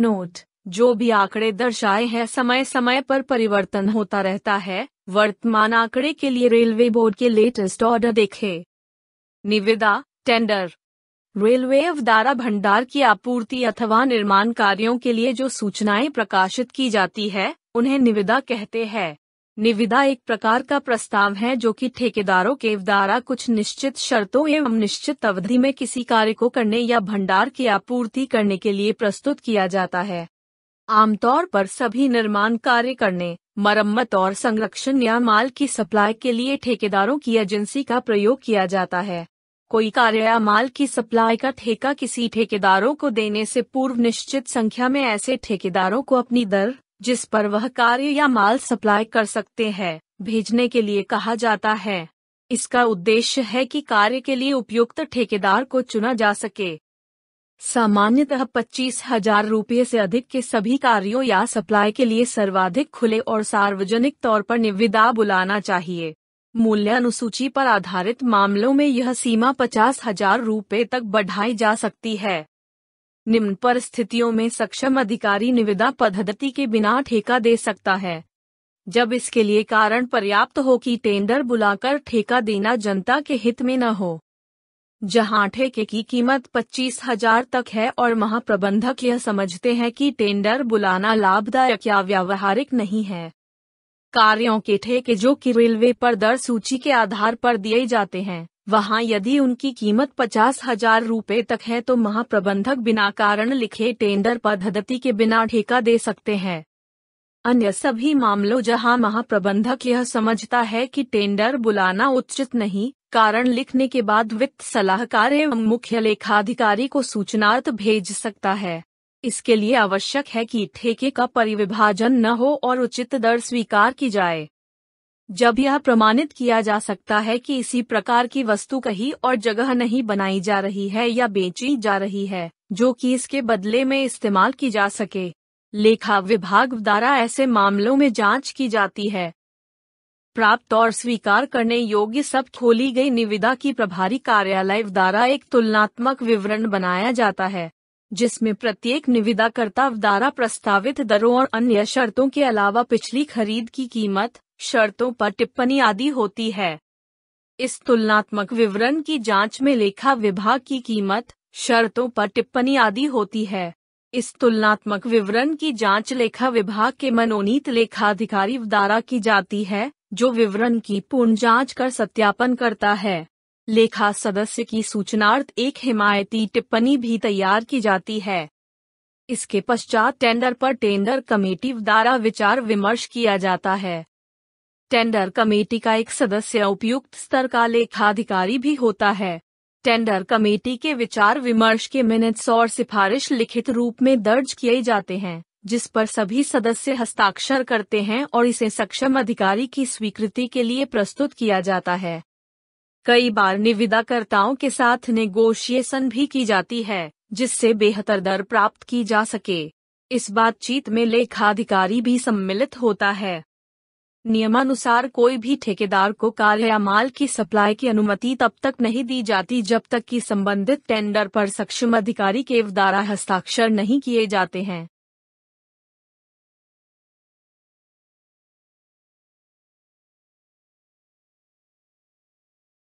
Note जो भी आंकड़े दर्शाए हैं समय समय पर परिवर्तन होता रहता है वर्तमान आंकड़े के लिए रेलवे बोर्ड के लेटेस्ट ऑर्डर देखें। निविदा टेंडर रेलवे अवधारा भंडार की आपूर्ति अथवा निर्माण कार्यों के लिए जो सूचनाएं प्रकाशित की जाती है उन्हें निविदा कहते हैं निविदा एक प्रकार का प्रस्ताव है जो कि ठेकेदारों के द्वारा कुछ निश्चित शर्तों एवं निश्चित अवधि में किसी कार्य को करने या भंडार की आपूर्ति करने के लिए प्रस्तुत किया जाता है आमतौर पर सभी निर्माण कार्य करने मरम्मत और संरक्षण या माल की सप्लाई के लिए ठेकेदारों की एजेंसी का प्रयोग किया जाता है कोई कार्य या माल की सप्लाई का ठेका किसी ठेकेदारों को देने से पूर्व निश्चित संख्या में ऐसे ठेकेदारों को अपनी दर जिस पर वह कार्य या माल सप्लाई कर सकते हैं भेजने के लिए कहा जाता है इसका उद्देश्य है कि कार्य के लिए उपयुक्त ठेकेदार को चुना जा सके सामान्यतः पच्चीस हजार रूपये से अधिक के सभी कार्यों या सप्लाई के लिए सर्वाधिक खुले और सार्वजनिक तौर पर निविदा बुलाना चाहिए मूल्य अनुसूची पर आधारित मामलों में यह सीमा पचास हजार रूपये तक बढ़ाई जा सकती है निम्न परिस्थितियों में सक्षम अधिकारी निविदा पद्धति के बिना ठेका दे सकता है जब इसके लिए कारण पर्याप्त हो कि टेंडर बुलाकर ठेका देना जनता के हित में न हो जहां ठेके की कीमत पच्चीस हजार तक है और महाप्रबंधक यह समझते हैं कि टेंडर बुलाना लाभदायक या व्यावहारिक नहीं है कार्यों के ठेके जो कि रेलवे पर दर सूची के आधार पर दिए जाते हैं वहां यदि उनकी कीमत पचास हजार रूपए तक है तो महाप्रबंधक बिना कारण लिखे टेंडर पद्धति के बिना ठेका दे सकते हैं अन्य सभी मामलों जहां महाप्रबंधक यह समझता है कि टेंडर बुलाना उचित नहीं कारण लिखने के बाद वित्त सलाहकार एवं मुख्य लेखाधिकारी को सूचनार्थ भेज सकता है इसके लिए आवश्यक है कि ठेके का परिविभाजन न हो और उचित दर स्वीकार की जाए जब यह प्रमाणित किया जा सकता है कि इसी प्रकार की वस्तु कहीं और जगह नहीं बनाई जा रही है या बेची जा रही है जो कि इसके बदले में इस्तेमाल की जा सके लेखा विभाग द्वारा ऐसे मामलों में जांच की जाती है प्राप्त और स्वीकार करने योग्य सब खोली गई निविदा की प्रभारी कार्यालय द्वारा एक तुलनात्मक विवरण बनाया जाता है जिसमें प्रत्येक निविदाकर्ता द्वारा प्रस्तावित दरों और अन्य शर्तों के अलावा पिछली खरीद की कीमत शर्तों पर टिप्पणी आदि होती है इस तुलनात्मक विवरण की जांच में लेखा विभाग की कीमत शर्तों पर टिप्पणी आदि होती है इस तुलनात्मक विवरण की जांच लेखा विभाग के मनोनीत लेखा अधिकारी द्वारा की जाती है जो विवरण की पूर्ण जांच कर सत्यापन करता है लेखा सदस्य की सूचनार्थ एक हिमायती टिप्पणी भी तैयार की जाती है इसके पश्चात टेंडर पर टेंडर कमेटी द्वारा विचार विमर्श किया जाता है टेंडर कमेटी का एक सदस्य उपयुक्त स्तर का लेखाधिकारी भी होता है टेंडर कमेटी के विचार विमर्श के मिनट्स और सिफारिश लिखित रूप में दर्ज किए जाते हैं जिस पर सभी सदस्य हस्ताक्षर करते हैं और इसे सक्षम अधिकारी की स्वीकृति के लिए प्रस्तुत किया जाता है कई बार निविदाकर्ताओं के साथ नेगोशिएशन भी की जाती है जिससे बेहतर दर प्राप्त की जा सके इस बातचीत में लेखाधिकारी भी सम्मिलित होता है नियमानुसार कोई भी ठेकेदार को कार या माल की सप्लाई की अनुमति तब तक नहीं दी जाती जब तक कि संबंधित टेंडर पर सक्षम अधिकारी के द्वारा हस्ताक्षर नहीं किए जाते हैं